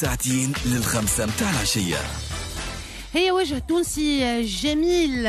ساعتين للخمسة متاع العشية هي وجه تونسي جميل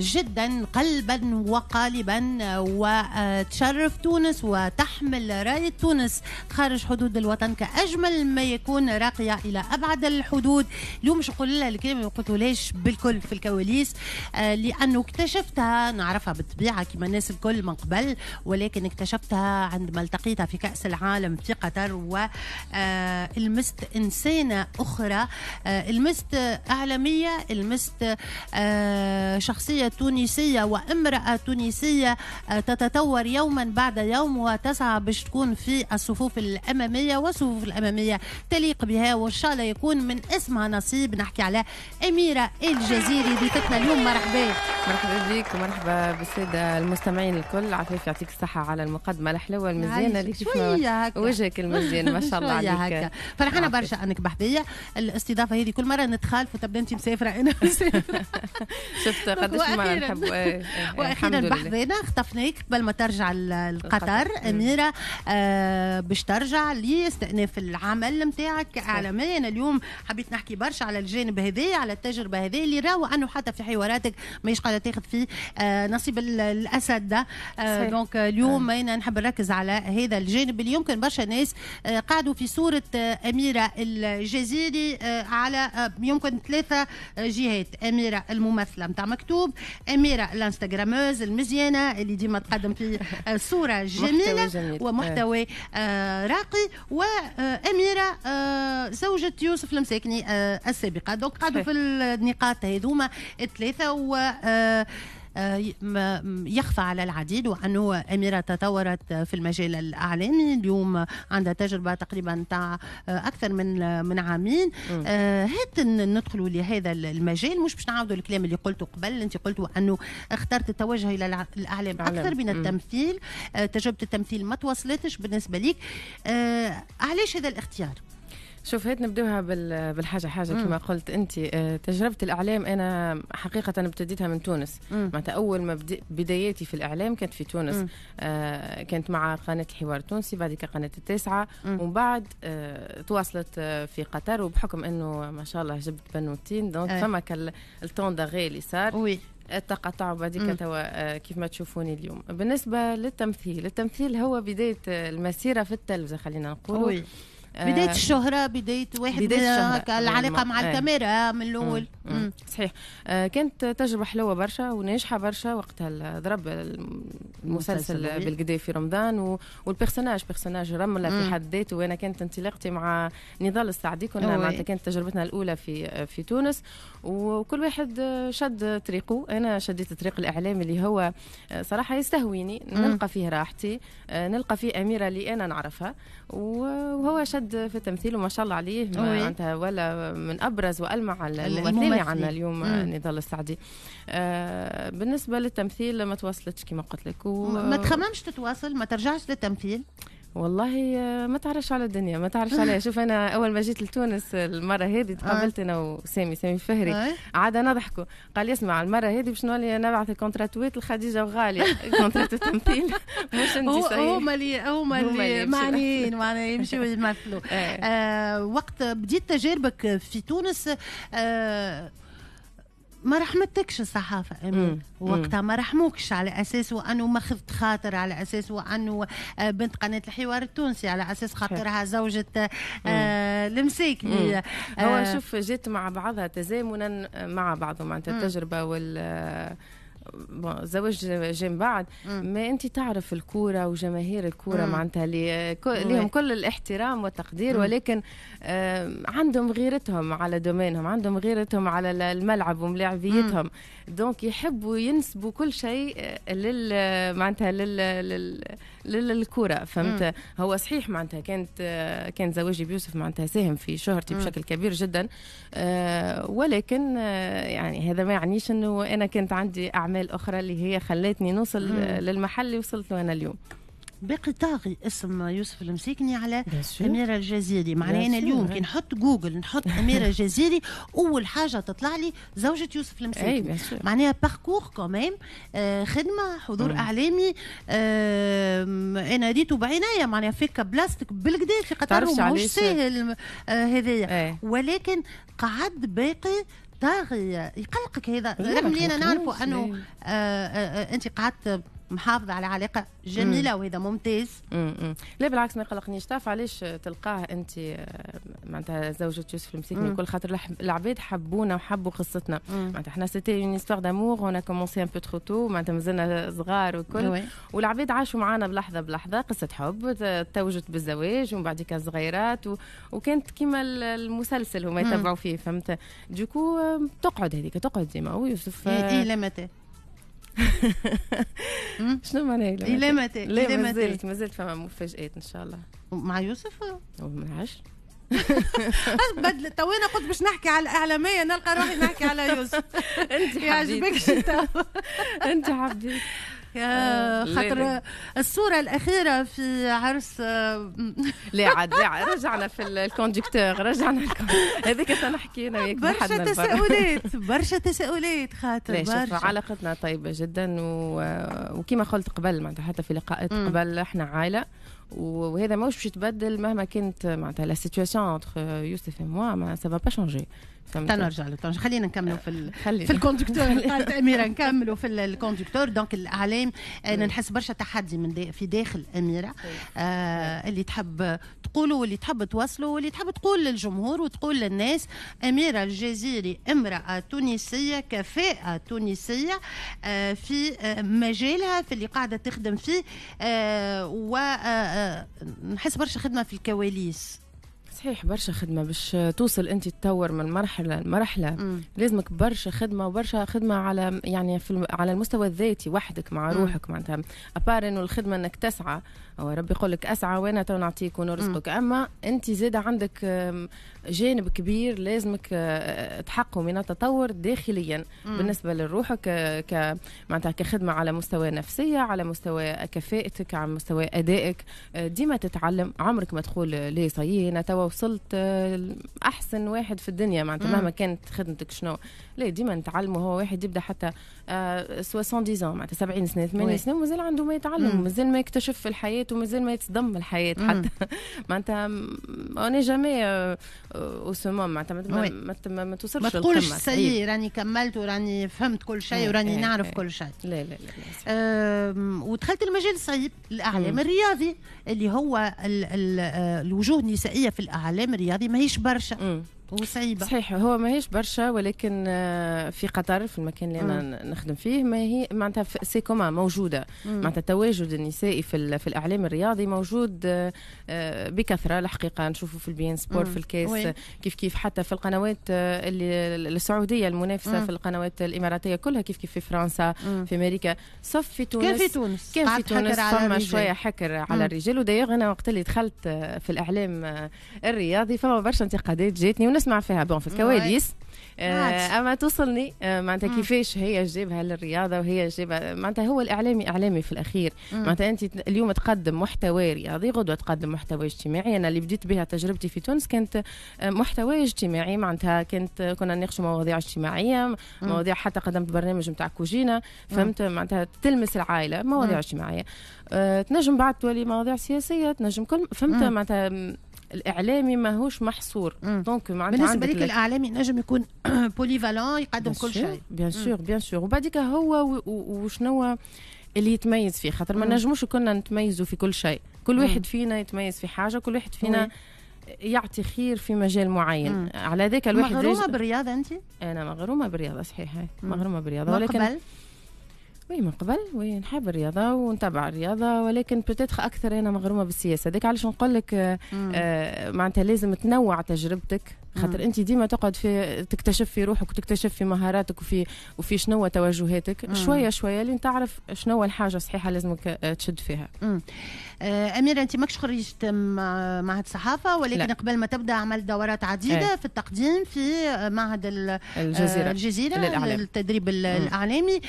جدا قلبا وقالبا وتشرف تونس وتحمل راية تونس خارج حدود الوطن كأجمل ما يكون راقية إلى أبعد الحدود اليوم مش نقول لها الكلمة قلت ليش بالكل في الكواليس آه، لأنه اكتشفتها نعرفها بالطبيعة كما الناس الكل من قبل ولكن اكتشفتها عندما التقيتها في كأس العالم في قطر ولمست آه، إنسانة أخرى آه، لمست إعلامية هي المست آه، شخصية تونسية وامرأة تونسية آه، تتطور يوما بعد يوم وتسعى باش تكون في الصفوف الأمامية والصفوف الأمامية تليق بها وإن شاء الله يكون من اسمها نصيب نحكي على أميرة الجزيري ضيفتنا اليوم مرحبا مرحبا بك ومرحبا بالسادة المستمعين الكل عفيف يعطيك الصحة على المقدمة الحلوة المزيانة اللي شوية وجهك المزيان ما شاء الله عليك فرحانة برشا أنك بحذية الاستضافة هذه كل مرة نتخالف وتبدا أنت مسافره انا مسافره شفت قداش ما نحب إيه، إيه، واخيرا بحضنا خطفناك قبل ما ترجع لقطر اميره آه باش ترجع لاستئناف العمل نتاعك اعلاميا اليوم حبيت نحكي برشا على الجانب هذا على التجربه هذه اللي راهو انه حتى في حواراتك ماهيش قاعده تاخذ في آه نصيب الاسد ده آه دونك اليوم آه. انا نحب نركز على هذا الجانب اللي يمكن برشا ناس آه، قعدوا في صوره آه، اميره الجزيري على يمكن ثلاثه جهات اميره الممثله نتاع مكتوب اميره الانستغراموز المزيانه اللي ديما تقدم في صوره جميله ومحتوى آه راقي واميره آه زوجة يوسف المساكني آه السابقه دونك قعدوا في النقاط هذوما الثلاثه و آه آه، يخفى على العديد وأنه أميرة تطورت في المجال الإعلامي اليوم عندها تجربة تقريبا تاع آه، أكثر من آه، من عامين هات ندخلوا لهذا المجال مش باش نعاودوا الكلام اللي قلته قبل أنت قلت أنه اخترت التوجه إلى الإعلام أكثر من التمثيل تجربة التمثيل ما توصلتش بالنسبة ليك علاش هذا الاختيار؟ شوف هيت نبدوها بالحاجه حاجه كما قلت انت آه، تجربه الاعلام انا حقيقه ابتديتها من تونس معناتها اول ما بداياتي في الاعلام كانت في تونس آه، كانت مع قناه الحوار التونسي بعد قناه التاسعه ومن بعد آه، تواصلت في قطر وبحكم انه ما شاء الله جبت بنوتين دونك إيه. فما كان التون اللي صار وي التقطع وبعدك توا كيف ما تشوفوني اليوم بالنسبه للتمثيل التمثيل هو بدايه المسيره في التلفزه خلينا نقول آه، بدايه الشهره بدايه واحد بدايه العلاقه مع الكاميرا من الاول صحيح آه، كانت تجربه حلوه برشا وناجحه برشا وقتها ضرب المسلسل بالقدا في رمضان والبيرسوناج بيرسوناج رمله في حد ذاته وانا كانت انطلاقتي مع نضال السعدي كنا معناتها كانت تجربتنا الاولى في في تونس وكل واحد آه، شد طريقه انا شديت الطريق الاعلامي اللي هو صراحه يستهويني نلقى فيه راحتي نلقى فيه اميره اللي انا نعرفها وهو شد في التمثيل وما شاء الله عليه معناتها ولا من ابرز والمع الممثلين عندنا يعني اليوم مم. نضال السعدي آه بالنسبه للتمثيل ما تواصلتش كما قلت لك و... ما تخممش تتواصل ما ترجعش للتمثيل والله آه، ما تعرفش على الدنيا ما تعرفش عليها شوف انا اول ما جيت لتونس المره هذه تقابلت انا آه. وسامي سامي فهري آه. عاد نضحكوا قال لي اسمع المره هذه باش نولي نبعث تويت لخديجه وغاليه كونترات التمثيل مش انت صحيح هما اللي هما اللي معنيين معناها يمشيوا يمثلوا إيه. وقت بديت تجاربك في تونس آه ما رحمتكش الصحافه امين وقتها ما رحموكش على اساس وانه مخذ خاطر على اساس وانه آه، بنت قناه الحوار التونسي على اساس خاطرها زوجة آه المساكني آه هو شوف جات مع بعضها تزامنا مع بعضهم معناتها التجربه وال زوج جنب بعض ما انت تعرف الكوره وجماهير الكوره معناتها لهم كل الاحترام والتقدير ولكن آه، عندهم غيرتهم على دومينهم عندهم غيرتهم على الملعب وملاعبيتهم دونك يحبوا ينسبوا كل شيء آه، لل معناتها لل, لل... للكره فهمت مم. هو صحيح معناتها كانت كان زواجي بيوسف معناتها ساهم في شهرتي مم. بشكل كبير جدا آه ولكن آه، يعني هذا ما يعنيش انه انا كانت عندي اعمال اخرى اللي هي خلتني نوصل مم. للمحل اللي وصلت له انا اليوم باقي طاغي اسم يوسف المسيكني على أميرة الجزيري معناها أنا اليوم كي نحط جوجل نحط أميرة الجزيري أول حاجة تطلع لي زوجة يوسف المسيكني معناها باركور آه، كمان خدمة حضور مم. إعلامي آه أنا ريته بعناية معناها فيك بلاستيك بالكدا في قطر مش ساهل آه، هذايا ولكن قعد باقي طاغي يقلقك هذا رغم اللي انا نعرفه انه آه، آه، آه، انت قعدت محافظه على علاقه جميله وهذا ممتاز لا بالعكس ما يقلقنيش تعرف علاش تلقاه انت معناتها زوجة يوسف المسيكني كل خاطر العباد حبونا وحبوا قصتنا معناتها احنا سيتي اون هيستوار دامور اون كومونسي ان بو ترو تو معناتها مازلنا صغار وكل والعباد عاشوا معانا بلحظة بلحظة قصة حب توجت بالزواج ومن بعد صغيرات و... وكانت كيما المسلسل هما يتبعوا فيه فهمت دوكو تقعد هذيك تقعد ديما ويوسف اي آه، لا متى شنو معناها الى متى؟ الى متى؟ لا مازالت مازالت فما مفاجآت ان شاء الله مع يوسف؟ ما نعرفش بدل تو انا قلت باش نحكي على الاعلاميه نلقى روحي نحكي على يوسف انت يعجبكش انت حبيبي آه، خاطر الصوره الاخيره في عرس آه، لا عاد رجعنا في الكوندكتور رجعنا هذيك سنه حكينا وياك برشا تساؤلات برشا تساؤلات خاطر برشا علاقتنا طيبه جدا وكما قلت قبل معناتها حتى في لقاءات قبل احنا عائله Ou, oui, d'ailleurs, je suis tout bête, mais même à la situation entre euh, Youssef et moi, ça va pas changer. تنرجع له خلينا نكملوا في خلينا. في الكوندكتور قالت اميره نكملوا في الكوندكتور دونك الاعلام انا آه، إيه. نحس برشا تحدي من دي في داخل اميره إيه. آه إيه. اللي تحب تقولوا واللي تحب توصلوا واللي تحب تقول للجمهور وتقول للناس اميره الجزيري امراه تونسيه كفاءه تونسيه آه في آه مجالها في اللي قاعده تخدم فيه آه ونحس آه، آه، برشا خدمه في الكواليس صحيح برشا خدمة باش توصل أنت تطور من مرحلة لمرحلة لازمك برشا خدمة وبرشا خدمة على يعني في على المستوى الذاتي وحدك مع روحك معناتها أبار إنه الخدمة أنك تسعى هو ربي يقول لك اسعى وانا تو نعطيك ونرزقك اما انت زاد عندك جانب كبير لازمك آه، تحقه من التطور داخليا مم. بالنسبه لروحك آه، ك معناتها كخدمه على مستوى نفسيه على مستوى كفاءتك على مستوى ادائك آه، ديما تتعلم عمرك ما تقول ليه صيي انا توا وصلت احسن واحد في الدنيا معناتها مهما كانت خدمتك شنو لا ديما نتعلموا هو واحد يبدا حتى 70 معناتها 70 سنه 80 سنه ومازال عنده ما يتعلم مازال ما يكتشف في الحياه ومازال ما يتصدم الحياه حتى معناتها اوني جامي او سو معناتها ما, توصلش ما توصلش ما تقولش سي راني كملت وراني فهمت كل شيء وراني نعرف كل شيء لا لا لا ودخلت المجال الصعيب الاعلام الرياضي اللي هو آه، الوجوه النسائيه في الاعلام الرياضي ماهيش برشا mm. وصعيبه صحيح هو ماهيش برشا ولكن آه، في قطر في المكان اللي انا مم. نخدم فيه ما هي معناتها سي كوما موجوده معناتها التواجد النسائي في, في الاعلام الرياضي موجود آه، آه، بكثره الحقيقه نشوفه في البي ان سبور في الكاس وي. كيف كيف حتى في القنوات اللي السعوديه المنافسه مم. في القنوات الاماراتيه كلها كيف كيف في فرنسا مم. في امريكا صف في تونس كان في تونس كان في تونس فما شويه حكر على الرجال ودايوغ انا وقت اللي دخلت في الاعلام الرياضي فما برشا انتقادات جاتني نسمع فيها بون في الكواليس آه اما توصلني آه معناتها كيفاش هي جابها للرياضه وهي جابها معناتها هو الاعلامي اعلامي في الاخير معناتها انت اليوم تقدم محتوى رياضي غدوه تقدم محتوى اجتماعي انا اللي بديت بها تجربتي في تونس كانت آه، محتوى اجتماعي معناتها كانت آه، كنا نناقشوا مواضيع اجتماعيه مواضيع حتى قدمت برنامج نتاع كوجينا فهمت معناتها تلمس العائله مواضيع اجتماعيه آه تنجم بعد تولي مواضيع سياسيه تنجم كل فهمت معناتها الاعلامي ماهوش محصور دونك معناتها بالنسبه لك الاعلامي نجم يكون بوليفالون يقدم كل شيء بيان سور بيان سور وبعديك هو وشنو اللي يتميز فيه خاطر ما نجموش كنا نتميزوا في كل شيء كل واحد فينا يتميز في حاجه كل واحد فينا يعطي خير في مجال معين مم. على ذاك الواحد مغرومه بالرياضه انت انا مغرومه بالرياضه صحيح مغرومه بالرياضه ولكن قبل. وي من قبل وي نحب الرياضه ونتبع الرياضه ولكن بتتخ اكثر انا مغرومه بالسياسه هذاك علاش نقول لك آه، معناتها لازم تنوع تجربتك خاطر انت ديما تقعد في تكتشف في روحك وتكتشف في مهاراتك وفي وفي شنو توجهاتك مم. شويه شويه لين تعرف شنو الحاجه الصحيحه لازمك آه، تشد فيها مم. آه، اميره انت ماكش خرجت آه، معهد الصحافه ولكن لا. قبل ما تبدا عملت دورات عديده أي. في التقديم في معهد الجزيره الجزيره للإعلام. للتدريب مم. الاعلامي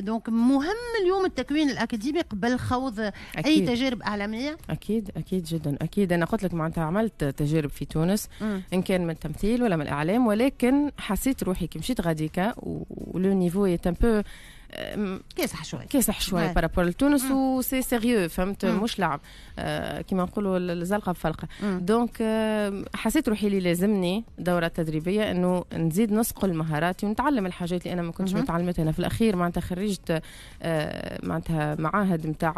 دونك مهم اليوم التكوين الاكاديمي قبل خوض أكيد. اي تجارب اعلاميه اكيد اكيد جدا اكيد انا قلت لك معناتها عملت تجارب في تونس مم. ان كان كان من التمثيل ولا من الاعلام ولكن حسيت روحي كي مشيت غاديكا ولو نيفو ايت ان بو كاسح شوي كاسح شوي بارابور لتونس وسي سيريو فهمت نعم. مش لعب أه، كيما نقولوا الزلقه بفلقه نعم. أه، دونك حسيت روحي اللي لازمني دوره تدريبيه انه نزيد نسقل مهاراتي ونتعلم الحاجات اللي انا ما كنتش متعلمتها انا في الاخير معناتها خرجت أه، معناتها معاهد نتاع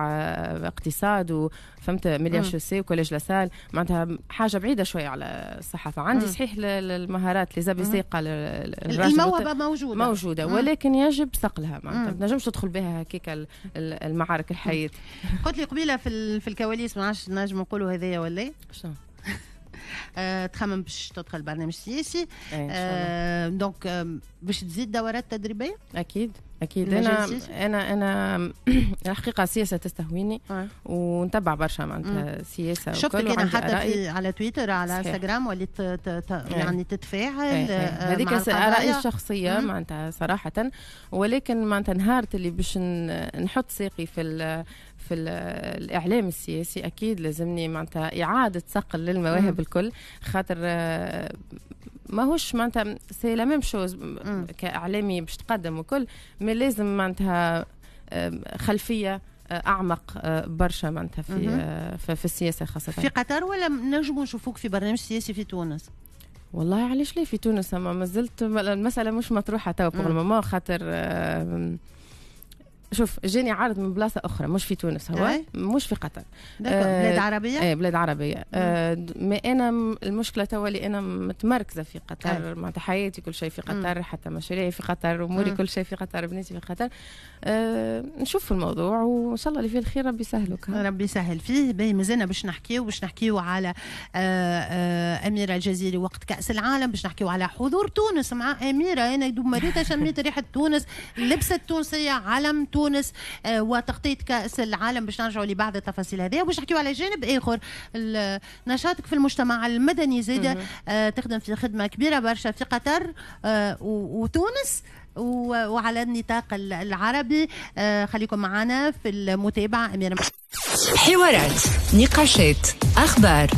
اقتصاد وفهمت ميليا شوسي وكوليج لاسال معناتها حاجه بعيده شويه على الصحافه عندي صحيح المهارات اللي زابيسي قال الموهبه موجوده موجوده ولكن يجب صقلها معناتها ما تنجمش تدخل بها هكاك المعارك الحياة قلت لي قبيله في في الكواليس ما عادش نجم نقولوا هذايا ولا شنو آه، تخمم باش تدخل برنامج سياسي دونك إيه، آه، آه، باش تزيد دورات تدريبيه اكيد اكيد انا انا انا الحقيقه السياسه تستهويني آه. ونتبع برشا معناتها السياسه شفتك انا حتى في على تويتر على انستغرام وليت إيه. يعني تتفاعل إيه، إيه. آه، هذيك رايي الشخصيه معناتها صراحه ولكن معناتها نهارت اللي باش نحط ساقي في في الاعلام السياسي اكيد لازمني معناتها اعاده صقل للمواهب الكل خاطر آه، ماهوش معناتها سي لا ميم شوز كاعلامي باش تقدم وكل مي لازم معناتها آه، خلفيه آه، اعمق آه، برشا معناتها في في السياسه خاصه في قطر ولا نجموا نشوفوك في برنامج سياسي في تونس والله علاش ليه في تونس ما مازلت المساله مش مطروحه توا بوغ مومون خاطر شوف جاني عرض من بلاصه اخرى مش في تونس هو أي. مش في قطر آه بلاد عربيه اي بلاد عربيه آه ما انا المشكله توا اللي انا متمركزه في قطر معناتها حياتي كل شيء في قطر مم. حتى مشاريعي في قطر اموري كل شيء في قطر بناتي في قطر آه نشوف الموضوع وان شاء الله اللي فيه الخير ربي يسهلك ربي يسهل فيه باهي مازلنا باش نحكيو باش نحكيو على آه آه اميره الجزيري وقت كاس العالم باش نحكيو على حضور تونس مع اميره انا دوب مريت شميت ريحه تونس لبسه تونسيه علم تونس تونس آه، وتغطيه كاس العالم باش نرجعوا لبعض التفاصيل هذه وباش نحكيو على جانب اخر نشاطك في المجتمع المدني زاده تخدم في خدمه كبيره برشا في قطر آه، وتونس وعلى النطاق العربي آه، خليكم معنا في المتابعه اميره حوارات نقاشات اخبار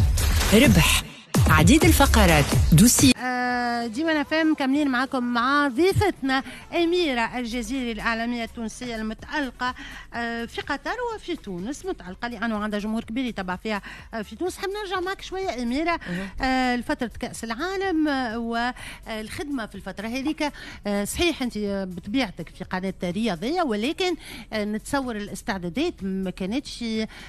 ربح عديد الفقرات دوسي آه ديما فام كاملين معاكم مع ضيفتنا أميرة الجزيري الإعلامية التونسية المتألقة آه في قطر وفي تونس متألقة لأنه عندها جمهور كبير يتبع فيها آه، في تونس حاب نرجع معك شوية أميرة آه، لفترة كأس العالم آه، والخدمة في الفترة هذيك صحيح أنت بطبيعتك في قناة رياضية ولكن نتصور الاستعدادات ما كانتش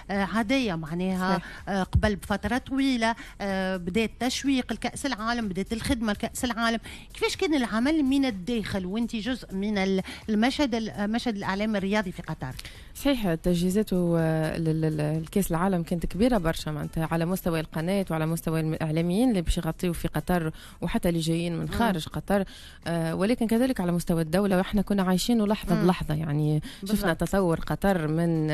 عادية معناها قبل بفترة طويلة بدأت بديت تشويق لكاس العالم بدات الخدمه لكاس العالم كيفاش كان العمل من الداخل وانت جزء من المشهد المشهد الاعلام الرياضي في قطر صحيح التجهيزات لكاس العالم كانت كبيره برشا معناتها على مستوى القناه وعلى مستوى الاعلاميين اللي باش يغطيو في قطر وحتى اللي جايين من آه. خارج م. قطر آه، ولكن كذلك على مستوى الدوله واحنا كنا عايشين لحظه آه. بلحظه يعني بالضبط. شفنا تطور قطر من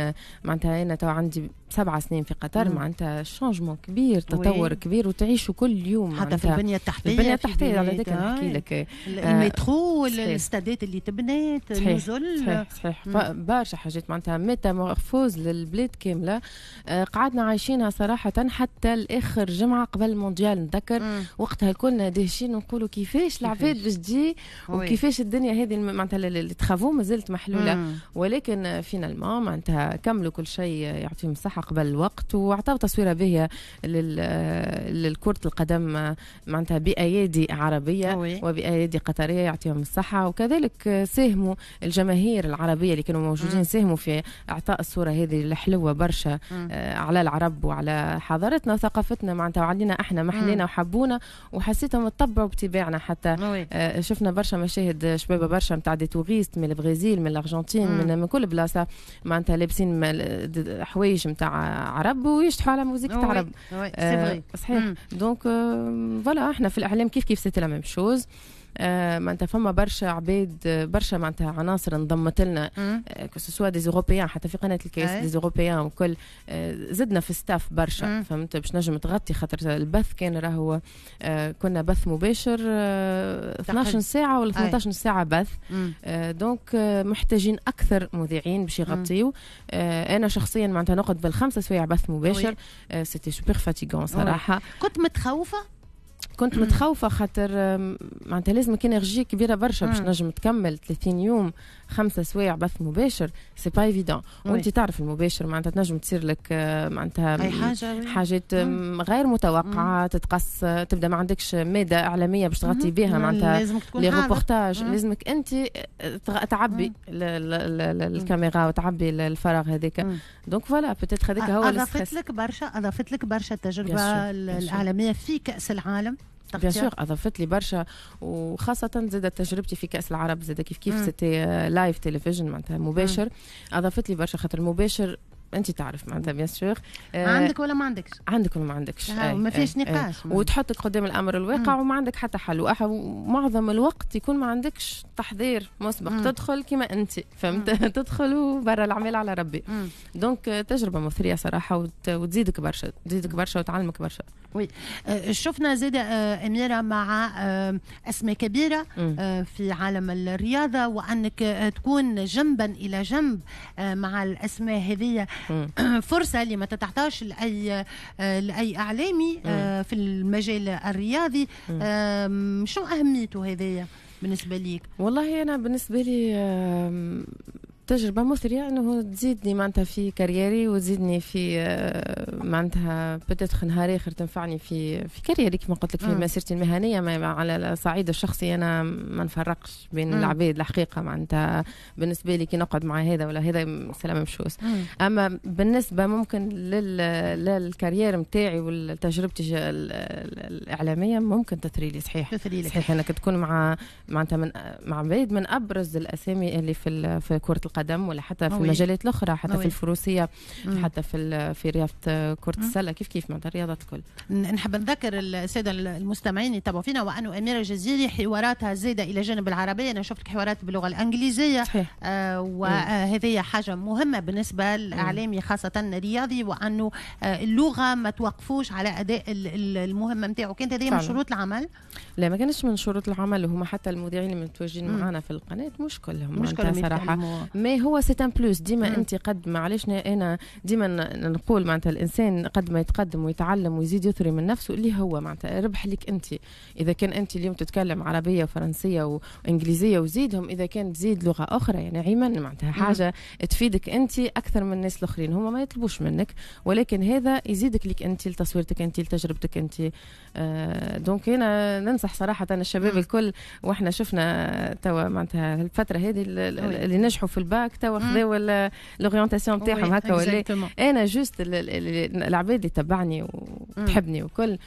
معناتها انا تو عندي سبع سنين في قطر معناتها شونجمون كبير تطور كبير وتعيش يعيشوا كل يوم حتى في البنيه التحتيه البنيه التحتيه على ذاك نحكي لك المترو آه، الاستادات اللي تبنات النزل صحيح صحيح برشا حاجات معناتها ميتامورفوز للبلاد كامله آه، قعدنا عايشينها صراحه حتى لاخر جمعه قبل المونديال نتذكر وقتها كنا دهشين ونقولوا كيفاش العباد باش تجي وكيفاش الدنيا هذه معناتها الترافو مازالت محلوله ولكن فينالمون معناتها كملوا كل شيء يعطيهم الصحه قبل الوقت واعطوا تصويره باهيه آه، للكل كرة القدم آه، معناتها بأيادي عربية وبأيادي قطرية يعطيهم الصحة وكذلك آه، ساهموا الجماهير العربية اللي كانوا موجودين ساهموا في إعطاء الصورة هذه الحلوة برشا آه، على العرب وعلى حضارتنا وثقافتنا معناتها وعلينا احنا محلينا وحبونا وحسيتهم تطبعوا بتباعنا حتى شفنا برشا مشاهد شباب برشا نتاع دي توغيست من البرازيل من الارجنتين من, من كل بلاصه معناتها لابسين حوايج نتاع عرب ويشتحوا على موزيك عرب صحيح دونك فوالا euh, احنا في الاعلام كيف كيف سيتي لا ميم شوز آه، معناتها فما برشا عباد برشا معناتها عناصر انضمت لنا كسوا دي زوروبيان حتى في قناه الكيس دي زوروبيان وكل آه، زدنا في ستاف برشا فهمت باش نجم تغطي خاطر البث كان راهو آه، كنا بث مباشر 12 ساعه ولا 18 ساعه بث دونك محتاجين اكثر مذيعين باش يغطيو انا شخصيا معناتها نقعد بالخمسه سوايع بث مباشر سيتي سوبر فاتيغون صراحه كنت متخوفه كنت متخوفه خاطر معناتها لازمك انرجي كبيره برشا باش نجم تكمل 30 يوم خمسة سوايع بث مباشر سي با ايفيدون وانت تعرف المباشر معناتها تنجم تصير لك آه، معناتها اي حاجه حاجات غير متوقعه تتقص تبدا ما عندكش ماده اعلاميه باش تغطي بها معناتها لي روبورتاج لازمك انت آه، تعبي الكاميرا وتعبي الفراغ هذاك دونك فوالا بوتيتر هذاك هو اضافت لك برشا اضافت لك برشا التجربه الاعلاميه في كاس العالم بيان سور اضافت لي برشا وخاصه زاد تجربتي في كاس العرب زاد كيف كيف سيتي لايف تلفزيون معناتها مباشر اضافت لي برشا خاطر المباشر انت تعرف معناتها بيان آه، سور عندك ولا ما عندكش عندك ولا ما عندكش آه، ما آه، فيش نقاش وتحطك قدام الامر الواقع وما عندك حتى حل ومعظم الوقت يكون ما عندكش تحضير مسبق مم. تدخل كما انت فهمت تدخل وبرا العمل على ربي دونك تجربه مثريه صراحه وتزيدك برشا تزيدك برشا وتعلمك برشا وي شفنا زيد اميره مع اسماء كبيره في عالم الرياضه وانك تكون جنبا الى جنب مع الاسماء هذه فرصه اللي ما تتعطاش لاي لاي اعلامي آه، في المجال الرياضي شنو اهميته هذايا بالنسبه ليك والله انا بالنسبه لي تجربة مثرية أنه تزيدني معناتها في كاريري وتزيدني في آه، معناتها بدات نهار آخر تنفعني في في كاريري كما قلت لك في آه. مسيرتي المهنية ما على الصعيد الشخصي أنا ما نفرقش بين آه. العباد الحقيقة معناتها بالنسبة لي كي نقعد مع هذا ولا هذا سلام مشوس أما بالنسبة ممكن لل للكارير نتاعي وتجربتي الإعلامية ممكن تثري لي صحيح تثري صحيح أنك تكون مع معناتها من مع عباد من أبرز الأسامي اللي في في كرة القدم القدم ولا حتى في المجالات الاخرى حتى أوي. في الفروسيه مم. حتى في في رياضه كره السله كيف كيف معناتها الرياضات الكل نحب نذكر الساده المستمعين يتابعوا فينا وانه اميره الجزيري حواراتها زاده الى جانب العربيه انا شفت حوارات باللغه الانجليزيه صحيح. آه وهذه حاجه مهمه بالنسبه للاعلامي خاصه الرياضي وانه آه، اللغه ما توقفوش على اداء المهمه نتاعو كانت هذه من شروط العمل لا ما كانش من شروط العمل وهما حتى المذيعين المتواجدين معنا في القناه مش كلهم مش كلهم صراحه مي هو سي ان بلوس ديما انت قد ما علاش انا ديما نقول معناتها الانسان قد ما يتقدم ويتعلم ويزيد يثري من نفسه اللي هو معناتها ربح لك انت اذا كان انت اليوم تتكلم عربيه وفرنسيه وانجليزيه وزيدهم اذا كان تزيد لغه اخرى يعني عيما معناتها حاجه تفيدك انت اكثر من الناس الاخرين هما ما يطلبوش منك ولكن هذا يزيدك لك انت لتصويرتك انت لتجربتك انت آه دونك هنا ننصح صراحه الشباب الكل واحنا شفنا توا معناتها الفتره هذه اللي نجحوا في الباك توا خذوا لورينتاسيون نتاعهم هكا ولا انا جوست العباد اللي تبعني وتحبني وكل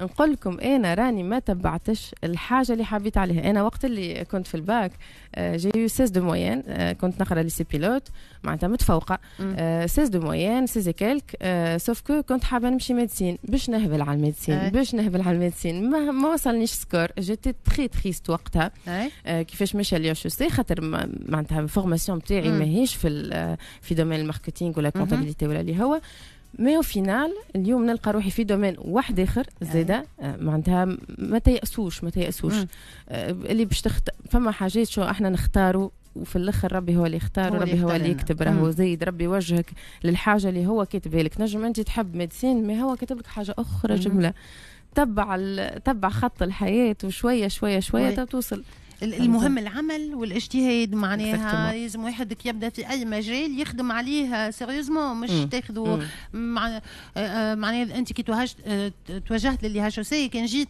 نقول لكم انا راني ما تبعتش الحاجه اللي حبيت عليها انا وقت اللي كنت في الباك آه، جي يو دو موين آه، كنت نقرا لي سي بيلوت معناتها متفوقه آه، سيز دو موين سيز كيلك سوف كو كنت حابه نمشي ميديسين باش نهبل على الميديسين باش نهبل على الميديسين ما, ما وصلنيش سكور جيتي تري تريست وقتها كيفاش مشى لي سي خاطر معناتها الفورماسيون تاعي ماهيش في في دومين الماركتينغ ولا كونتابيليتي ولا اللي هو مي او فينال اليوم نلقى روحي في دومين واحد اخر زاده آه، معناتها ما تيأسوش ما تيأسوش آه، اللي باش تخت... فما حاجات شو احنا نختاروا وفي الاخر ربي هو اللي يختار ربي هو اللي يكتب راهو زيد ربي يوجهك للحاجه اللي هو كاتبها لك نجم انت تحب ميديسين ما هو كاتب لك حاجه اخرى جمله تبع تبع خط الحياه وشويه شويه شويه توصل المهم العمل والاجتهاد معناها لازم واحد كي يبدا في اي مجال يخدم عليه سيريوزمون آه، مش تاخذه مع... آه، آه، معناها انت كي توهجت توجهت للي هاش كان جيت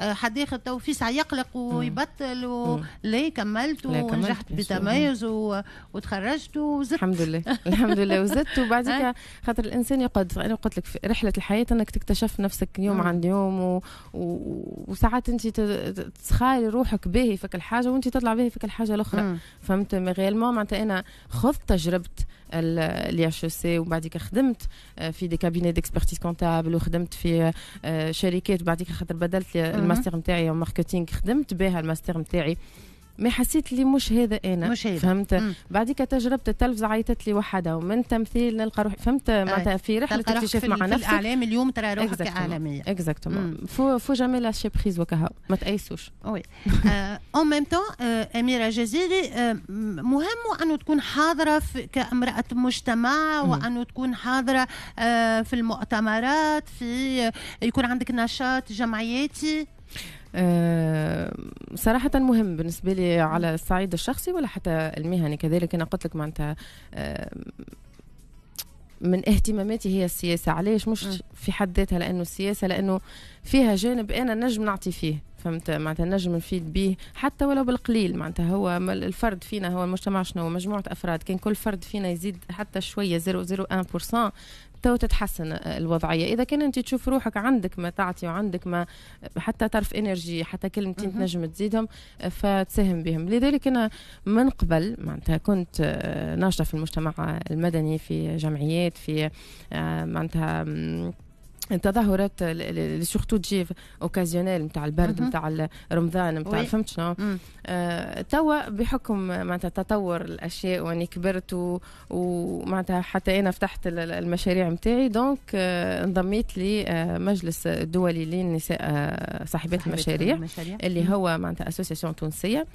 حد اخر تو في ساعه يقلق ويبطل و... لا كملت ونجحت بتميز و... وتخرجت وزدت الحمد لله الحمد لله وزدت وبعديك خاطر الانسان يقعد انا قلت لك في رحله الحياه انك تكتشف نفسك يوم عن يوم و... و... وساعات انت تسخاي روحك باهي فك الحياة حاجه وانت تطلع به فيك الحاجه الاخرى مم. فهمت غيالمون معناتها انا خذت تجربه الاي اتش سي وبعديك خدمت آه، في دي كابيني ديكسبرتيز كونتابل وخدمت في آه، شركات بعديك خاطر بدلت الماستر نتاعي ماركتينغ خدمت بها الماستر نتاعي ما حسيت اللي مش هذا انا مش هيدا. فهمت بعديك تجربه التلفزه عيطت لي وحدها ومن تمثيل نلقى روحي فهمت معناتها في رحله اكتشاف مع نفسك في الاعلام اليوم ترى روحك اعلاميه اكزاكتومون فو فو جامي شي بريز وكهو ما تقيسوش وي اون ميم تون اميره جزيري مهم انه تكون حاضره كامراه مجتمع وانه تكون حاضره آه، في المؤتمرات في يكون عندك نشاط جمعياتي آه، صراحة مهم بالنسبة لي على الصعيد الشخصي ولا حتى المهني كذلك أنا قلت لك معناتها آه، من اهتماماتي هي السياسة علاش مش في حد ذاتها لأنه السياسة لأنه فيها جانب أنا نجم نعطي فيه فهمت معناتها نجم نفيد به حتى ولو بالقليل معناتها هو الفرد فينا هو المجتمع شنو مجموعة أفراد كان كل فرد فينا يزيد حتى شوية 0.01% تو تتحسن آه، الوضعيه اذا كان انت تشوف روحك عندك ما تعطي وعندك ما حتى طرف انرجي حتى كلمتين تنجم تزيدهم آه، فتساهم بهم لذلك انا من قبل معناتها كنت آه، ناشطه في المجتمع المدني في جمعيات في معناتها التظاهرات اللي سورتو تجي اوكازيونيل نتاع البرد نتاع رمضان نتاع فهمت شنو آه، توا بحكم معناتها تطور الاشياء واني كبرت ومعناتها حتى انا فتحت المشاريع نتاعي دونك آه، انضميت لمجلس آه، الدولي دولي للنساء صاحبات المشاريع, المشاريع اللي هو معناتها اسوسيسيون تونسيه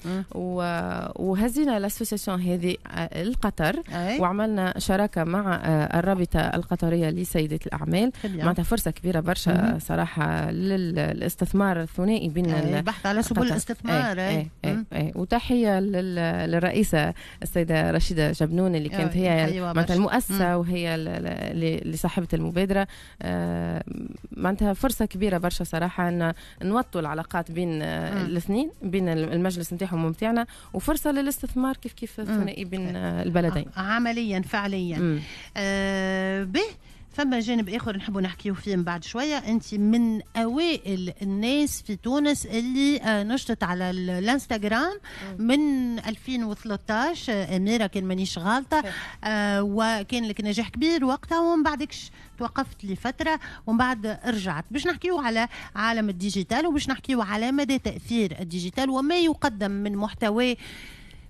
وهزينا الاسوسيسيون هذه لقطر وعملنا شراكه مع الرابطه القطريه لسيدات الاعمال معناتها فرصه فرصه كبيره برشا مم. صراحه للاستثمار الثنائي بين إيه، البحث على سبل الاستثمار إيه، إيه. وتحيه للرئيسه السيده رشيده جبنون اللي كانت أيوة، هي أيوة، معناتها المؤسسه وهي اللي صاحبه المبادره آه، معناتها فرصه كبيره برشا صراحه ان نوطوا العلاقات بين الاثنين بين المجلس نتاعهم ومتاعنا وفرصه للاستثمار كيف كيف الثنائي بين البلدين عمليا فعليا آه، به آه فما جانب اخر نحبوا نحكيو فيه من بعد شويه انت من اوائل الناس في تونس اللي آه، نشطت على الانستغرام من 2013 آه، اميره كان مانيش غالطه آه، وكان لك نجاح كبير وقتها ومن بعدكش توقفت لفتره ومن بعد رجعت باش نحكيو على عالم الديجيتال وباش نحكيو على مدى تاثير الديجيتال وما يقدم من محتوى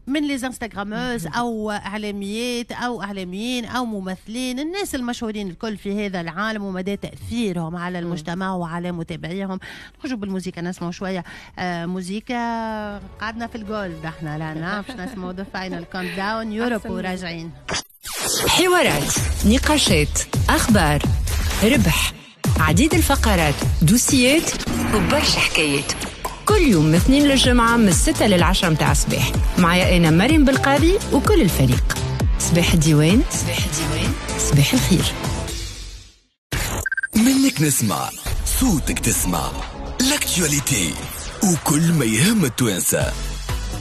من لي انستغراموز او اعلاميات او اعلاميين او ممثلين الناس المشهورين الكل في هذا العالم ومدى تاثيرهم على المجتمع وعلى متابعيهم نخرجوا بالموسيقى نسمعوا شويه آه موسيقى قعدنا في الجولد احنا لا شنو نسمعوا ذا فاينل كونت داون يوروب وراجعين حوارات نقاشات اخبار ربح عديد الفقرات دوسيات وبرشا حكايات كل يوم من اثنين للجمعة من الستة للعشرة متاع الصباح معايا أنا مريم بالقاري وكل الفريق صباح الديوان صباح الديوان صباح الخير منك نسمع صوتك تسمع لاكتواليتي وكل ما يهم التوانسة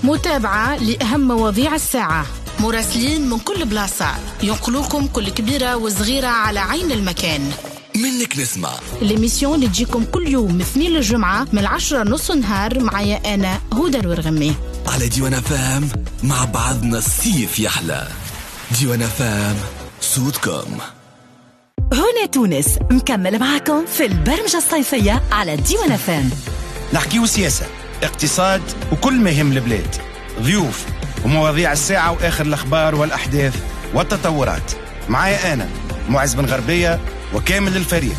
متابعة لأهم مواضيع الساعة مراسلين من كل بلاصة ينقلوكم كل كبيرة وصغيرة على عين المكان منك نسمع الاميسيون اللي تجيكم كل يوم اثنين الجمعة من العشرة نص نهار معايا أنا هدى الورغمي على ديوانا فام مع بعضنا الصيف يحلى ديوانا فام صوتكم هنا تونس مكمل معاكم في البرمجة الصيفية على ديوانا فام نحكيو سياسة اقتصاد وكل ما يهم البلاد ضيوف ومواضيع الساعة وآخر الأخبار والأحداث والتطورات معايا أنا معز بن غربية وكامل الفريق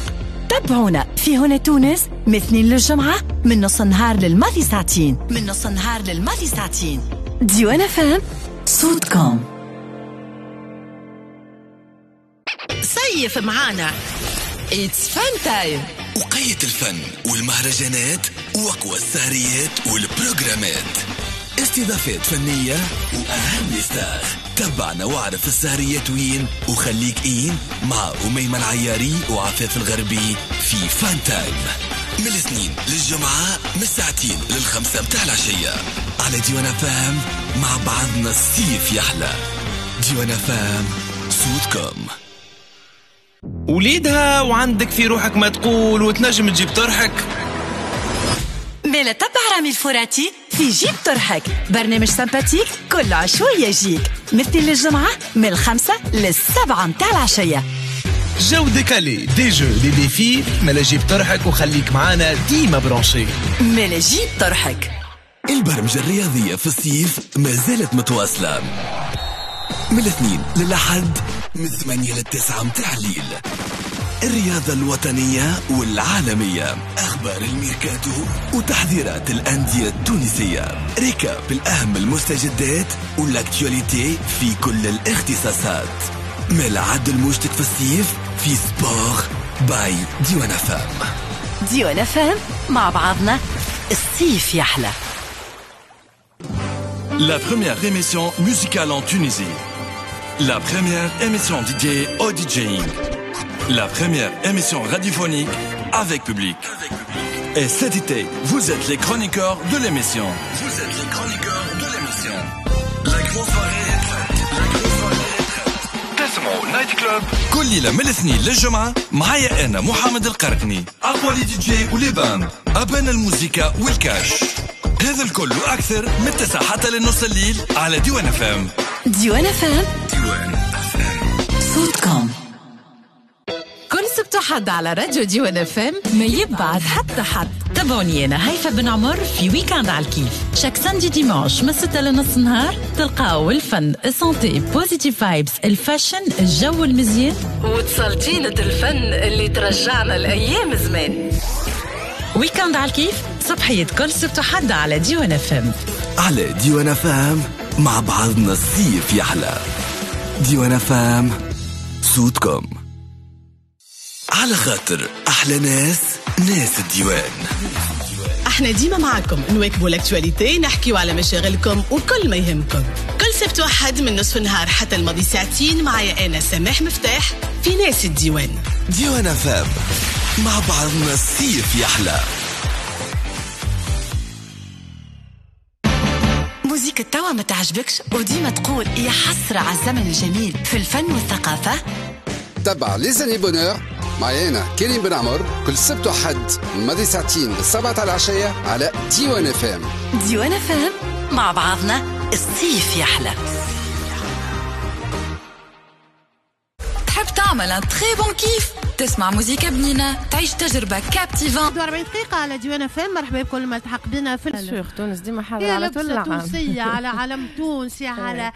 تابعونا في هنا تونس من اثنين للجمعة من نص النهار للماضي ساعتين من نص النهار للماضي ساعتين ديوان فهم كوم صيف معانا اتس فان تايم وقية الفن والمهرجانات واقوى السهريات والبروجرامات استضافات فنية وأهم ستار تبعنا واعرف السهريات وين وخليك إين مع أميمة العياري وعفاف الغربي في فان تايم من الاثنين للجمعة من الساعتين للخمسة متاع العشية على ديوانا فام مع بعضنا السيف يحلى ديوانا فام صوتكم وليدها وعندك في روحك ما تقول وتنجم تجيب طرحك مالا تبع رامي الفراتي في جيب ترحك برنامج سمباتيك كل عشوية يجيك مثل الجمعة من الخمسة للسبعة متاع العشية جو ديكالي دي جو دي ديفي مالا جيب ترحك وخليك معانا ديما برانشي مالا جيب ترحك البرمجة الرياضية في الصيف ما زالت متواصلة من الاثنين للأحد من ثمانية للتسعة متاع الليل الرياضة الوطنية والعالمية أخبار الميركاتو وتحذيرات الأندية التونسية ريكاب الأهم المستجدات والأكتواليتي في كل الاختصاصات ملعد المشتك في الصيف في سبور باي ديوان فام ديوان فام مع بعضنا الصيف يحلى La première émission musicale en Tunisie. La première émission DJ au DJing. La première émission radiophonique avec public. Et cet été, vous êtes les chroniqueurs de l'émission. Vous êtes les chroniqueurs de l'émission. La grosse soirée est prête. La grosse soirée est prête. Desmo Nightclub. Kulli la Melesni Lejema. Maya Enna Mohamed El Karkni. Aqwali DJ ou Liban. bandes. Abena El Musica ou El Cash. هذا الكل واكثر من التسعة حتى للنص الليل على ديوان اف ام ديوان اف ام ديوان اف ام صوتكم حد على راديو ديوان اف ام ما يبعد حتى حد تابعوني انا هيفا بن عمر في ويكاند على الكيف شاك ساندي ديمانش من 6 لنص النهار تلقاو الفن السانتي بوزيتيف فايبس الفاشن الجو المزيان وتسلطينة الفن اللي ترجعنا لايام زمان ويكاند على الكيف صبحية كل سبت حد على ديوان اف ام على ديوان اف ام مع بعضنا الصيف يحلى ديوان اف ام صوتكم على خاطر احلى ناس ناس الديوان احنا ديما معاكم نواكبوا الاكتواليتي نحكيو على مشاغلكم وكل ما يهمكم كل سبت واحد من نصف النهار حتى الماضي ساعتين معايا انا سماح مفتاح في ناس الديوان ديوان فاب مع بعضنا الصيف يحلى موزيك التوا ما تعجبكش وديما تقول يا حسرة على الزمن الجميل في الفن والثقافة تبع ليزاني بونور انا كريم بن عمر كل سبت وحد من ماضي ساعتين للسبعة على العشية على ديوان اف ام ديوان اف ام مع بعضنا الصيف يحلى تحب تعمل ان تخي بون كيف تسمع موزيكا بنينة تعيش تجربة كابتيفان 40 دقيقة على ديوان اف مرحبا بكل ما التحق بنا في الشيخ تونس ديما حاضرة على طول العام تونسية على علم تونسي على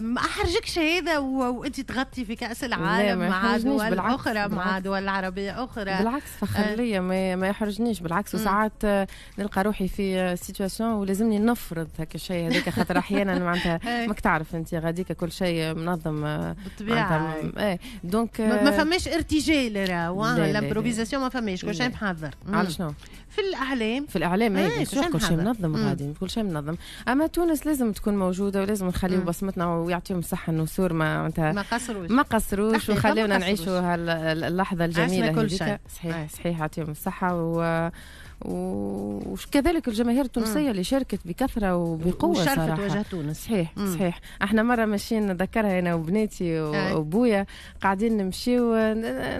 ما احرجكش هذا وانت تغطي في كأس العالم مع دول أخرى مع دول عربية أخرى بالعكس آه. فخر ما يحرجنيش بالعكس وساعات آه، نلقى روحي في سيتواسيون آه، ولازمني نفرض هكا الشيء هذاك خاطر أحيانا معناتها إيه. ماك تعرف أنت غاديك كل شيء منظم بالطبيعة إيه. دونك ما فماش ارتجالي راهو الامبروفيزاسيون ما فماش كل شيء محضر على شنو؟ في الاعلام في الاعلام اي كل شيء منظم غادي كل شيء منظم اما تونس لازم تكون موجوده ولازم نخليو بصمتنا ويعطيهم الصحه النسور ما ما قصروش ما قصروش وخليونا نعيشوا هاللحظه الجميله كل شيء صحيح آه. صحيح يعطيهم الصحه و وكذلك الجماهير التونسيه اللي شاركت بكثره وبقوه صراحه صراحه وجه تونس صحيح مم. صحيح احنا مره ماشيين نذكرها انا وبناتي آه. وبويا قاعدين نمشيو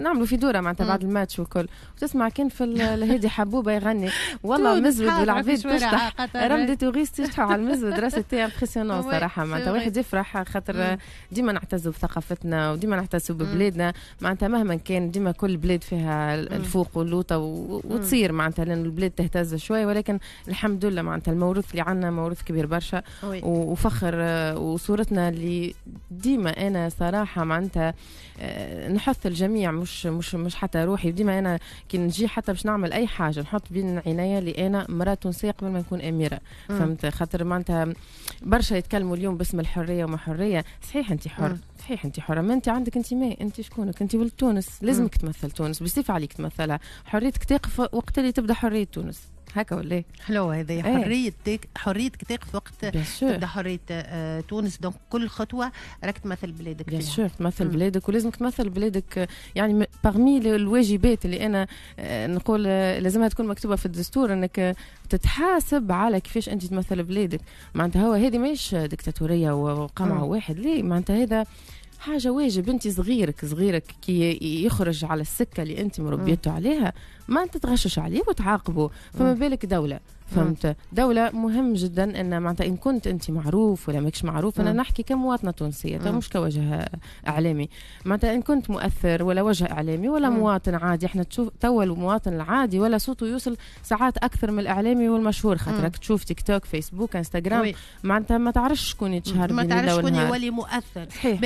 نعملوا في دوره معناتها بعد الماتش وكل وتسمع كان في الهادي حبوبه يغني والله مزود والعبيد تشطح رمدي توريست يشطحوا على المزود راس تي امبرسيونون صراحه معناتها واحد يفرح خاطر ديما نعتزوا بثقافتنا وديما نعتزوا ببلادنا معناتها مهما كان ديما كل بلاد فيها الفوق واللوطه وتصير معناتها البلاد تهتز شوي ولكن الحمد لله معناتها الموروث اللي عندنا موروث كبير برشا وفخر آه، وصورتنا اللي ديما انا صراحه معناتها آه، نحث الجميع مش مش مش حتى روحي ديما انا كي نجي حتى باش نعمل اي حاجه نحط بين عينيا اللي انا مراه تونسيه قبل ما نكون اميره م. فهمت خاطر معناتها برشا يتكلموا اليوم باسم الحريه وما حريه صحيح انت حر م. صحيح انت حره ما انت عندك انت ما انت شكونك انت ولد تونس لازمك تمثل تونس بصفه عليك تمثلها حريتك تقف وقت اللي تبدا حريه حريه تونس هكا ولا ايه؟ حلوه هذه إيه. حريه حريتك حريتك تاخذ وقت تبدا حريه آه، تونس دونك كل خطوه راك تمثل بلادك بيان سور تمثل بلادك ولازمك تمثل بلادك يعني باغمي الواجبات اللي انا آه، نقول آه، لازمها تكون مكتوبه في الدستور انك تتحاسب على كيفاش انت تمثل بلادك معناتها هو هذه ماهيش دكتاتوريه وقمع واحد ليه معناتها هذا حاجة واجب انت صغيرك صغيرك كي يخرج على السكة اللي انت مربيته عليها ما تتغشش عليه وتعاقبه فما بالك دوله فهمت دوله مهم جدا ان معناتها ان كنت انت معروف ولا ماكش معروف انا نحكي كمواطنه تونسيه تو مش كوجه اعلامي معناتها ان كنت مؤثر ولا وجه اعلامي ولا مواطن عادي احنا تشوف تو المواطن العادي ولا صوته يوصل ساعات اكثر من الاعلامي والمشهور خاطرك تشوف تيك توك فيسبوك انستغرام معناتها ما تعرفش شكون يتشهر ما تعرفش شكون يولي مؤثر صحيح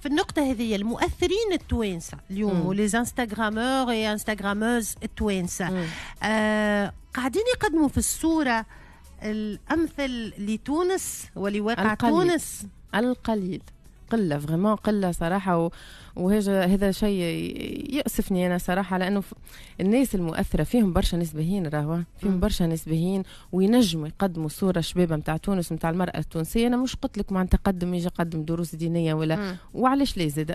في النقطه هذه المؤثرين التوانسه اليوم ولي انستغرامور انستغراموز التوانسه التوانسه آه قاعدين يقدموا في الصوره الامثل لتونس ولواقع القليل. تونس القليل قله فريمون قله صراحه و... وهذا هذا شيء يأسفني أنا صراحة لأنه الناس المؤثرة فيهم برشا نسبهين راهو فيهم برشا نسبهين وينجموا يقدموا صورة شبابة نتاع تونس نتاع المرأة التونسية أنا مش قلت لك معناتها قدم يجي قدم دروس دينية ولا وعلاش لا زاد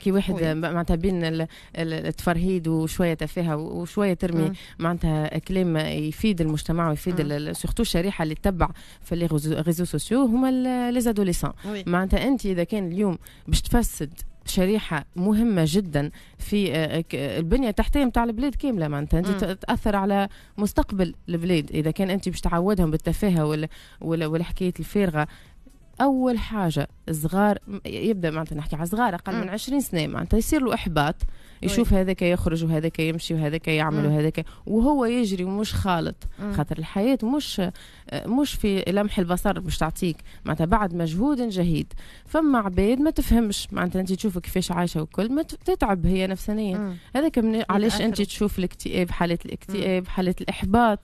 كي واحد معناتها بين التفرهيد وشوية تفاهة وشوية ترمي معناتها كلام يفيد المجتمع ويفيد سورتو الشريحة اللي تتبع في لي ريزو سوسيو هما لي زادوليسون معناتها أنت إذا كان اليوم باش تفسد شريحه مهمه جدا في آه، آه، آه، البنيه التحتيه نتاع البلاد كامله معناتها انت تاثر على مستقبل البلاد اذا كان انت باش تعودهم بالتفاهه والحكايه الفارغه اول حاجه صغار يبدا معناتها نحكي على صغار اقل من 20 سنه معناتها يصير له احباط يشوف هذاك يخرج وهذاك يمشي وهذاك يعمل وهذاك وهو يجري ومش خالط خاطر الحياه مش مش في لمح البصر باش تعطيك معناتها بعد مجهود جهيد فما عباد ما تفهمش معناتها انت تشوف كيفاش عايشه وكل ما تتعب هي نفسانيا هذاك علاش انت تشوف الاكتئاب حاله الاكتئاب حاله الاحباط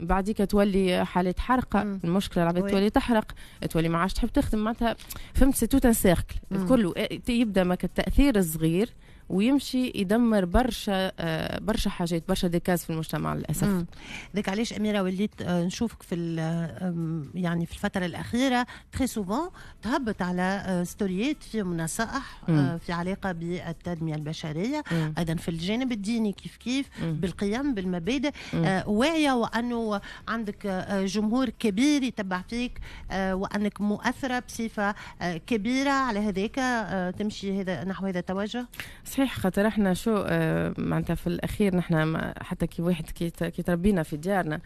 بعديك تولي حاله حرقه المشكله العباد تولي تحرق تولي ما عادش تحب تخدم معناتها فهمت سي توت ان سيركل الكل إيه، تيبدا ماك التاثير الصغير ويمشي يدمر برشا آه، برشا حاجات برشا ديكاز في المجتمع للاسف ذاك علاش اميره وليت آه، نشوفك في آه، يعني في الفتره الاخيره تري سوفون تهبط على ستوريات في نصائح في علاقه بالتنميه البشريه ايضا في الجانب الديني كيف كيف مم. بالقيم بالمبادئ واعيه وانه عندك جمهور كبير يتبع فيك وانك مؤثره بصفه كبيره على هذاك تمشي هذا نحو هذا التوجه صحيح خاطر احنا شو آه، معناتها في الاخير نحن حتى كي واحد كي تربينا في ديارنا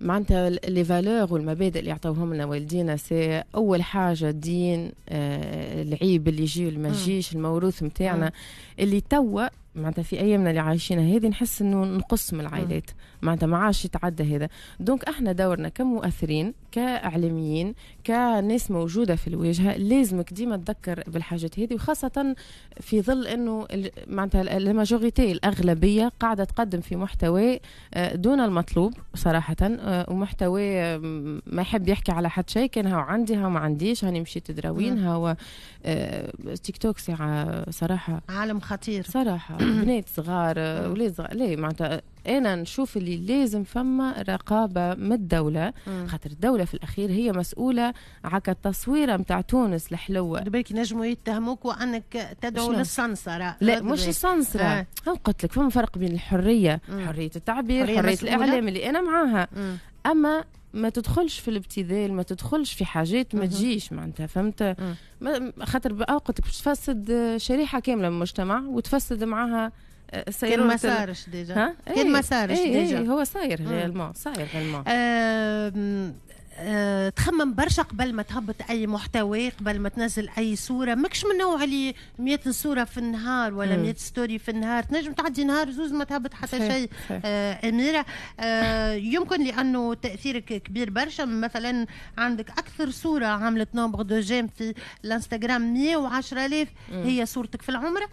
معناتها لي فالور والمبادئ اللي يعطوهم لنا والدينا سي اول حاجه الدين آه، العيب اللي يجي وما يجيش الموروث نتاعنا اللي توا معناتها في ايامنا اللي عايشينها هذه نحس انه نقص من العائلات معناتها ما عادش يتعدى هذا دونك احنا دورنا كمؤثرين كاعلاميين كناس موجوده في الواجهه لازمك ديما تذكر بالحاجات هذه وخاصه في ظل انه معناتها الماجوريتي الاغلبيه قاعده تقدم في محتوى آه، دون المطلوب صراحه آه، ومحتوى ما يحب يحكي على حد شيء كان هاو عندي هاو ما عنديش هاني مشيت دراوين هاو آه، تيك توك ساعه صراحه عالم خطير صراحه بنات صغار ولاد صغار ليه معناتها انا نشوف اللي لازم فما رقابه من الدوله خاطر الدوله في الاخير هي مسؤوله عك التصويره نتاع تونس الحلوه بالك نجموا يتهموك وانك تدعو للسنسره لا مش السنسره آه. قلت لك فما فرق بين الحريه مم. حريه التعبير حريه, حرية الاعلام اللي انا معاها مم. اما ما تدخلش في الابتذال ما تدخلش في حاجات ما تجيش معناتها فهمت أه. خاطر باوقتك باش تفسد شريحه كامله من المجتمع وتفسد معاها أه، كان ما صارش ديجا كان ما صارش إيه، إيه، ديجا إيه، هو صاير ريالمون أه. صاير ريالمون أه تخمم برشا قبل ما تهبط اي محتوى قبل ما تنزل اي صوره ماكش من النوع اللي 100 صوره في النهار ولا 100 ستوري في النهار تنجم تعدي نهار زوز ما تهبط حتى شيء آه اميره آه يمكن لانه تاثيرك كبير برشا مثلا عندك اكثر صوره عملت نومبر دو جيم في الانستغرام 110000 هي صورتك في العمره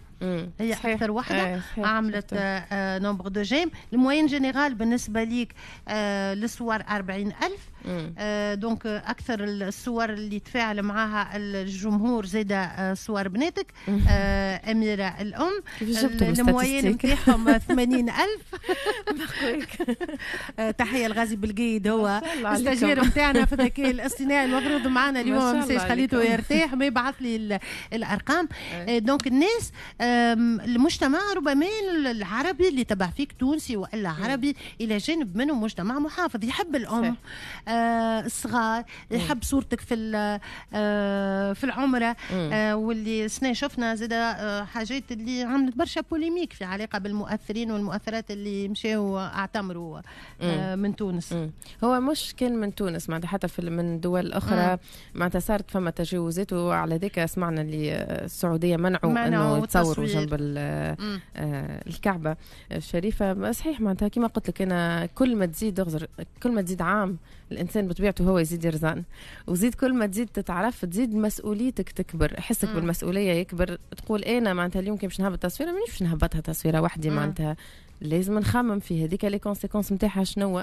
هي اكثر وحده آه، عملت آه، نومبر دو جيم الموين جينيرال بالنسبه ليك آه للصور 40000 آه دونك اكثر الصور اللي تفاعل معاها الجمهور زاد آه، صور بناتك آه، اميره الام الموين نتاعهم 80000 تحيه الغازي بالقيد هو الستاجير نتاعنا في الذكاء الاصطناعي المفروض معنا اليوم نساش خليته يرتاح ما يبعث لي الارقام آه، دونك الناس المجتمع ربما العربي اللي تبع فيك تونسي والا عربي الى جانب منه مجتمع محافظ يحب الام الصغار آه، يحب صورتك في آه، في العمره آه، واللي سنه شفنا زاد حاجات اللي عملت برشا بوليميك في علاقه بالمؤثرين والمؤثرات اللي مشاو اعتمروا من تونس هو مش كان من تونس معناتها حتى في من دول اخرى معناتها صارت فما تجاوزات وعلى ذيك سمعنا اللي السعوديه منعوا انه يتصوروا جنب الكعبه الشريفه صحيح معناتها كما قلت لك انا كل ما تزيد كل ما تزيد عام الانسان بطبيعته هو يزيد يرزان وزيد كل ما تزيد تتعرف تزيد مسؤوليتك تكبر حسك مم. بالمسؤوليه يكبر تقول انا معناتها اليوم كي باش نهبط تصويره مانيش باش نهبطها تصويره وحدي معناتها لازم نخمم في هذيك لي كونسيكونس نتاعها شنو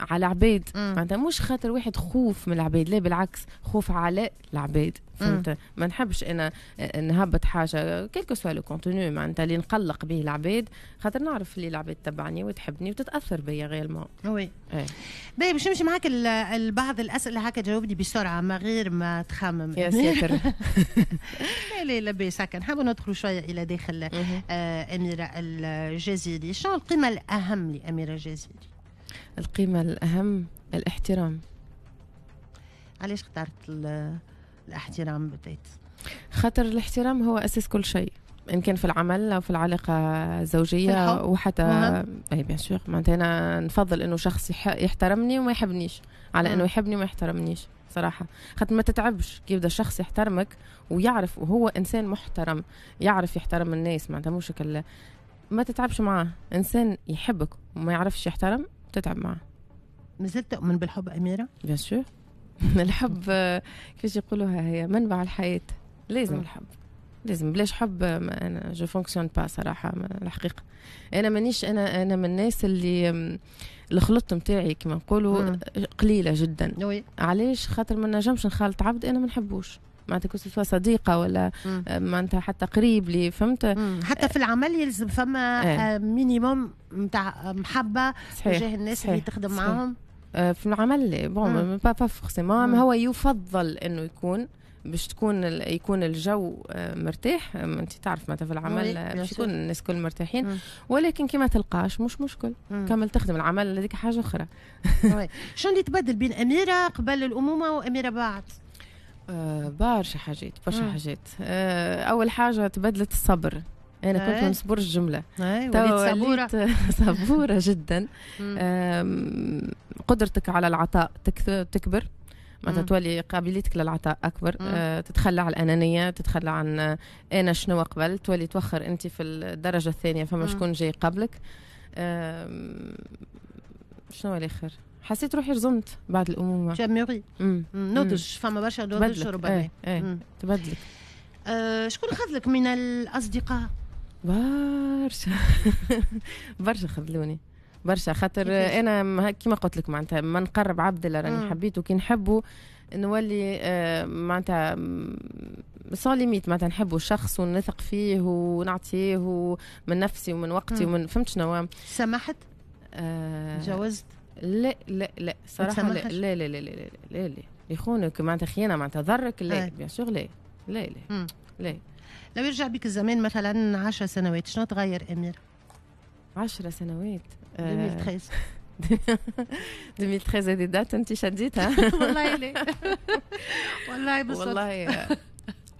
على العباد معناتها مش خاطر واحد خوف من العباد لا بالعكس خوف على العباد فهمت ما نحبش انا نهبط حاجه كيلكو سوا لو كونتوني معناتها اللي نقلق به العباد خاطر نعرف اللي العباد تبعني وتحبني وتتاثر بيا غير وي إيه. باهي باش نمشي معاك بعض الاسئله هكا جاوبني بسرعه ما غير ما تخمم يا ساتر لا لا لاباس هكا نحب ندخل شويه الى داخل آه، اميره الجزيري شنو القيمه الاهم لاميره الجزيري القيمه الاهم الاحترام علاش اخترت الاحترام بالبيت خاطر الاحترام هو اساس كل شيء ان كان في العمل او في العلاقه الزوجيه في وحتى اي بيان سور معناتها انا نفضل انه شخص يحترمني وما يحبنيش على انه يحبني وما يحترمنيش صراحة خاطر ما تتعبش كيف يبدا الشخص يحترمك ويعرف وهو انسان محترم يعرف يحترم الناس معناتها مش كل ما تتعبش معاه انسان يحبك وما يعرفش يحترم تتعب معاه مازلت تؤمن بالحب اميره؟ بيان سور الحب كيفاش يقولوها هي منبع الحياة لازم آه. الحب لازم بلاش حب ما انا جو فونكسيون با صراحه الحقيقه انا مانيش انا انا من الناس اللي الخلط نتاعي كما نقولوا آه. قليله جدا علاش خاطر ما نجمش نخالط عبد انا ما نحبوش معناتها كنت سوا صديقه ولا آه. معناتها حتى قريب لي فهمت حتى في العمل يلزم فما مينيموم نتاع محبه تجاه الناس صحيح. اللي تخدم صحيح. معاهم آه، في العمل بون با فورسيمون هو يفضل انه يكون باش تكون يكون الجو آه، مرتاح آه، انت تعرف متى في العمل باش تكون الناس كل مرتاحين مم. ولكن كي ما تلقاش مش مشكل كمل تخدم العمل هذيك حاجه اخرى شنو اللي تبدل بين اميره قبل الامومه واميره بعد آه برشا حاجات برشا حاجات آه اول حاجه تبدلت الصبر انا كنت إيه. من صبور الجمله إيه، صبوره صبوره جدا قدرتك على العطاء تكبر معناتها تولي قابليتك للعطاء اكبر أه تتخلى عن الانانيه تتخلى عن آه، انا شنو قبل تولي توخر انت في الدرجه الثانيه فما شكون جاي قبلك أه شنو الاخر حسيت روحي رزمت بعد الامومه جميري نضج فما برشا نضج ربما ايه ايه تبدلك أه شكون خذلك من الاصدقاء برشا برشا خذلوني برشا خاطر انا كيما قلت لك معناتها ما نقرب عبد اللي راني حبيته كي نحبه نولي معناتها سون ليميت معناتها نحبه شخص ونثق فيه ونعطيه من نفسي ومن وقتي ومن فهمت شنو سمحت؟ تجاوزت؟ لا لا لا صراحه لا لا لا لا لا لا لا يخونك معناتها خيانه معناتها ضرك لا بيان سور لا لا لا لا لو يرجع بك الزمان مثلا 10 سنوات شنو تغير امير 10 سنوات 2013 آه، 2013 هذه دات انت شديتها والله والله بالصدفه والله آه،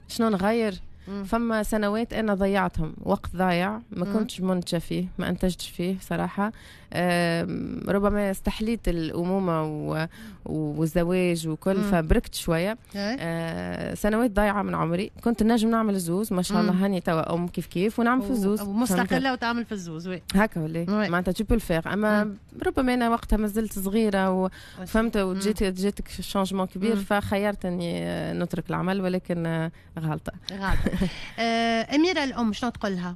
شنو نغير مم. فما سنوات انا ضيعتهم وقت ضايع ما كنتش منتجه فيه ما انتجتش فيه صراحه ربما استحليت الامومه و... والزواج وكل مم. فبركت شويه إيه؟ آه، سنوات ضايعه من عمري كنت نجم نعمل زوز ما شاء الله هاني توا ام كيف كيف ونعمل و... في الزوز مستقله وتعمل في الزوز وي هكا ولا معناتها تو بو اما مم. ربما انا وقتها ما زلت صغيره وفهمت وجيت جاتك شونجمون كبير فخيرت اني نترك العمل ولكن غلطه غلطه آه، اميره الام شنو تقول لها؟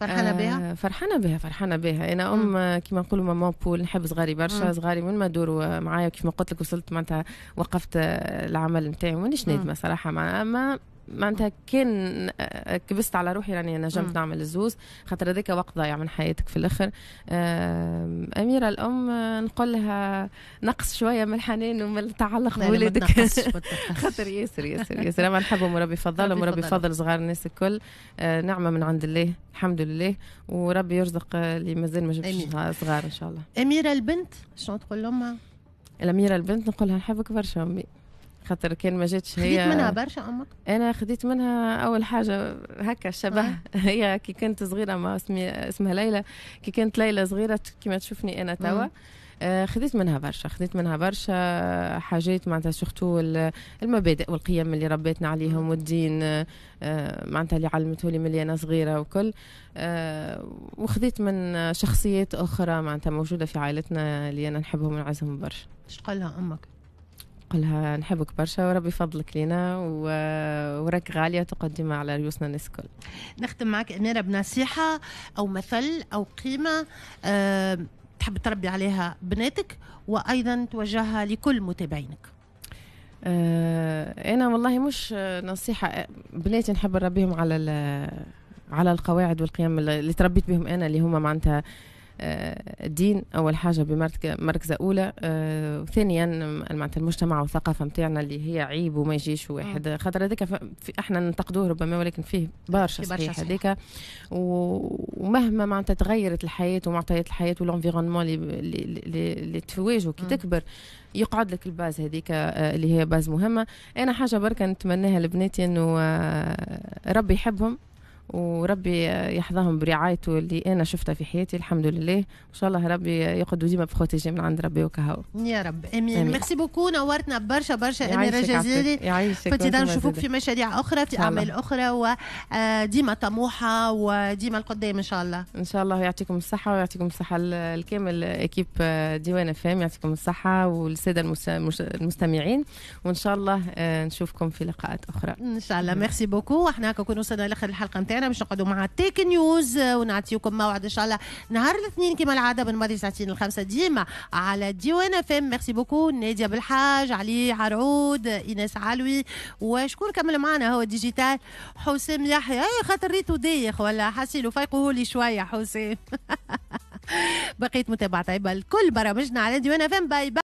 فرحانه آه، بها؟ فرحانه بها فرحانه بها انا ام كيما نقولوا ماما بول نحب صغاري برشا صغاري من ما دوروا معايا كيما قلت لك وصلت معناتها وقفت آه، العمل نتاعي مانيش نادمه صراحه ما, ما معناتها كان آه، كبست على روحي راني يعني نجمت نعمل الزوز خاطر هذاك وقت ضايع من حياتك في الاخر آه، اميره الام نقول لها نقص شويه من الحنان ومن التعلق بولادك خاطر ياسر ياسر ياسر اما نحبهم وربي يفضلهم وربي فضل صغار الناس الكل آه، نعمه من عند الله الحمد لله وربي يرزق اللي مازال ما جبتش صغار ان شاء الله اميره البنت شنو تقول لامها الاميره البنت نقول لها نحبك برشا امي خاطر كان ما جاتش هي خديت منها برشا امك انا خديت منها اول حاجه هكا شبه آه. هي كي كنت صغيره ما اسمي اسمها ليلى كي كانت ليلى صغيره كيما تشوفني انا توا آه، خذيت منها برشا خذيت منها برشا حاجات معناتها سورتو المبادئ والقيم اللي ربيتنا عليهم والدين آه، معناتها اللي علمته لي ملي انا صغيره وكل آه، وخذيت من شخصيات اخرى معناتها موجوده في عائلتنا اللي انا نحبهم ونعزهم برشا ايش قالها امك نقولها نحبك برشا وربي فضلك لنا وراك غالية تقدم على ريوسنا الناس الكل نختم معك أميرة بنصيحة أو مثل أو قيمة أه تحب تربي عليها بناتك وأيضا توجهها لكل متابعينك أه أنا والله مش نصيحة بناتي نحب نربيهم على على القواعد والقيم اللي تربيت بهم أنا اللي هما معناتها الدين اول حاجه بمركزه اولى آه، وثانيا معناتها المجتمع والثقافه نتاعنا اللي هي عيب وما يجيش واحد خاطر هذاك احنا ننتقدوه ربما ولكن فيه برشا صحيح هذاك ومهما معناتها تغيرت الحياه ومعطيات الحياه والانفيرونمون اللي اللي, اللي تواجهه كي تكبر يقعد لك الباز هذيك آه، اللي هي باز مهمه انا حاجه بركه نتمناها لبناتي انه آه، ربي يحبهم وربي يحظاهم برعايته اللي انا شفتها في حياتي الحمد لله ان شاء الله ربي يقعدوا ديما بخوتي من عند ربي وكهو يا رب امين, أمين. ميرسي بوكو نورتنا برشا برشا اميره جزيري في يعيشك نشوفوك في مشاريع اخرى في اعمال اخرى وديما آه، طموحه وديما القدام ان شاء الله ان شاء الله يعطيكم الصحه ويعطيكم الصحه الكامل اكيب آه، ديوان فهم يعطيكم الصحه والساده المستمعين وان شاء الله آه، نشوفكم في لقاءات اخرى ان شاء الله ميرسي بوكو احنا كنكون وصلنا لاخر الحلقه تاعنا باش نقعدوا مع تيك نيوز ونعطيكم موعد ان شاء الله نهار الاثنين كما العاده من ماضي ساعتين الخمسه ديما على ديوان اف ام ميرسي بوكو ناديه بالحاج علي عرعود ايناس علوي وشكون كمل معنا هو ديجيتال حسام يحيى اي خاطر ريتو دايخ ولا حاسين فايقه لي شويه حسام بقيت متابعه طيبه لكل برامجنا على ديوان اف ام باي باي